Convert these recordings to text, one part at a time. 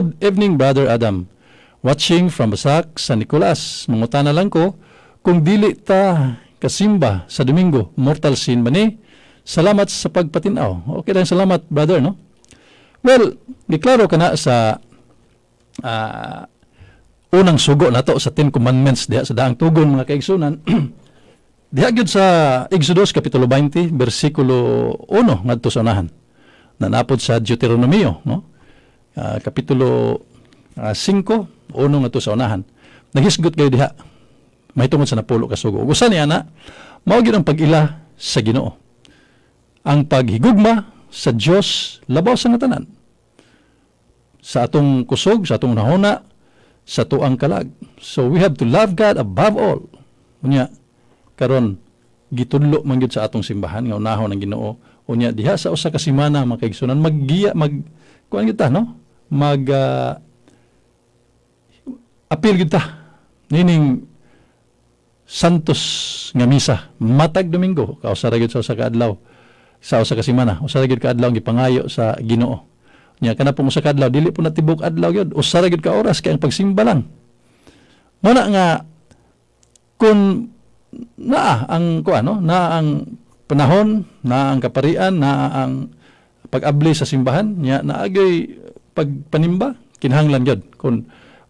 Good evening, Brother Adam. Watching from Basak, San Nicolas. Munguta na lang ko, kung dili ta kasimba sa Domingo, mortal sin ba ni? Salamat sa pagpatinaw. Okay lang, salamat, brother, no? Well, niklaro ka na sa uh, unang sugo na to sa Ten Commandments diha sa daang tugon mga kaigsunan. diha gyud sa Exodus kapitulo 20 bersikulo 1 ngadto sa unahan. Nanapod sa Deuteronomio, no? uh, kapitulo 5, uh, ah, uno nga to sa unahan. Naghisgot kayo diha. mahitungod sa napulo ka sugo. Usa ni ana, mao gyud ang pagila sa Ginoo. Ang paghigugma sa Dios labaw sa ngatanan. Sa atong kusog, sa atong nahuna, sa tuang kalag. So we have to love God above all. Unya karon gitudlo man gyud sa atong simbahan nga unahon ang Ginoo. Unya diha sa usa ka semana mga maggiya mag kuan kita no? mag uh, appeal kita nining Santos nga misa matag Domingo kausa ra gyud sa usa ka adlaw sa usa ka semana usa ra gyud ka adlaw gipangayo sa Ginoo nya kana po usa ka adlaw dili po natibok adlaw gyud usa ra gyud ka oras kay ang pagsimba lang mo na nga kun na ang ko ano na ang panahon na ang kaparian na ang pag-abli sa simbahan na agay pagpanimba kinahanglan gyud kun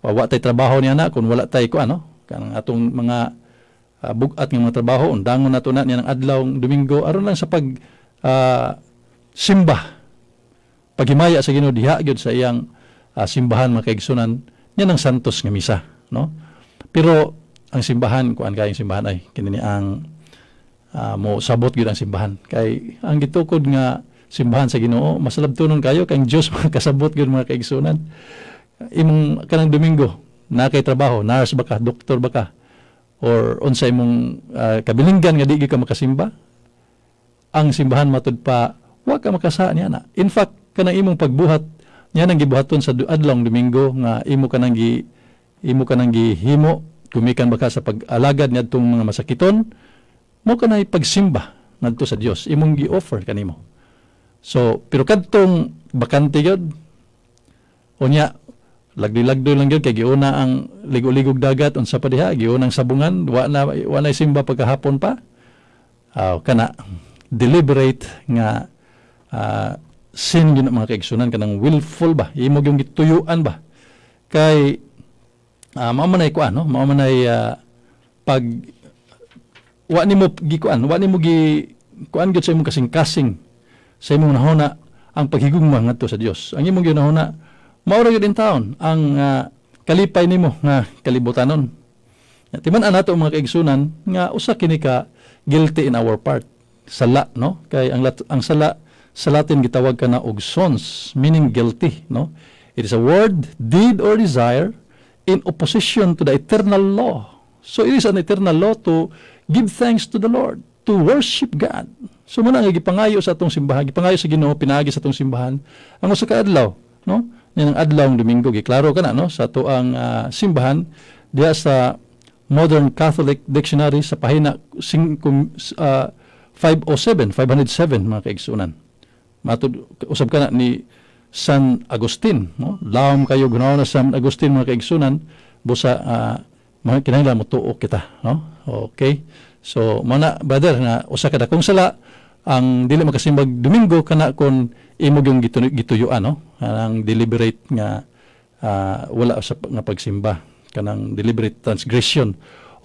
uh, wa tay trabaho ni ana kun wala tay ko ano kan atong mga uh, bugat ng mga trabaho undangon nato na niya ng adlaw Domingo aron lang sa pag uh, simba paghimaya sa Ginoo diha gyud sa iyang uh, simbahan mga niya ng santos nga misa no pero ang simbahan kuan kay ang simbahan ay kini ang uh, mo sabot gyud ang simbahan kay ang gitukod nga simbahan sa Ginoo masalabtonon kayo kay Dios mga kasabot gyud mga kaigsoonan. imong kanang Domingo na kay trabaho nurse baka doktor baka or unsa imong uh, kabilinggan nga di ka makasimba ang simbahan matud pa wa ka makasa niya na in fact kanang imong pagbuhat niya nang gibuhaton sa adlong Domingo nga imo kanang gi imo kanang gihimo gumikan baka sa pag-alagad niadtong mga masakiton mo kanay pagsimba nadto sa Dios imong gi-offer kanimo So, pero kadtong bakante yun, unya, lagdi-lagdo lang yun, kay giuna ang ligog-ligog dagat, unsa pa diha, giuna ang sabungan, wa na, wa na simba pagkahapon pa, uh, kana, deliberate nga uh, sin yun ang mga kaigsunan, kanang willful ba, imo yung gituyuan ba, kay, uh, ah, mamanay ko no? mamanay uh, pag, wa ni mo gikuan, wa ni mo gi, kuan gyud sa imong kasing-kasing, sa imong nahuna ang paghigugma ngadto sa Dios. Ang imong ginahuna mao ra gyud in taon ang uh, kalipay nimo nga kalibutanon. Timan ana to mga kaigsunan nga usa kini ka guilty in our part. Sala no kay ang lat ang sala sa Latin gitawag kana og sons meaning guilty no. It is a word, deed or desire in opposition to the eternal law. So it is an eternal law to give thanks to the Lord, to worship God. So muna nga gipangayo sa atong simbahan, gipangayo sa Ginoo pinaagi sa atong simbahan ang usa ka adlaw, no? Yan ang adlaw ang Domingo, giklaro kana no sa ato ang uh, ah, simbahan diha sa Modern Catholic Dictionary sa pahina 5, uh, 507, 507 mga kaigsunan. Matud usab kana ni San Agustin, no? Laom kayo ganaw na San Agustin mga kaigsunan busa uh, mga kinahanglan mo tuo kita, no? Okay. So, mana brother na usa ka dakong sala ang dili makasimbag Domingo kana kon imog yung gitu, gituyuan no ang deliberate nga uh, wala sa nga pagsimba kanang deliberate transgression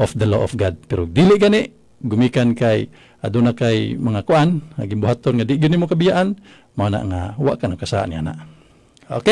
of the law of God pero dili gani gumikan kay aduna kay mga kuan naging buhaton nga di gyud mo kabiyaan mana nga wa ka nakasaan yana okay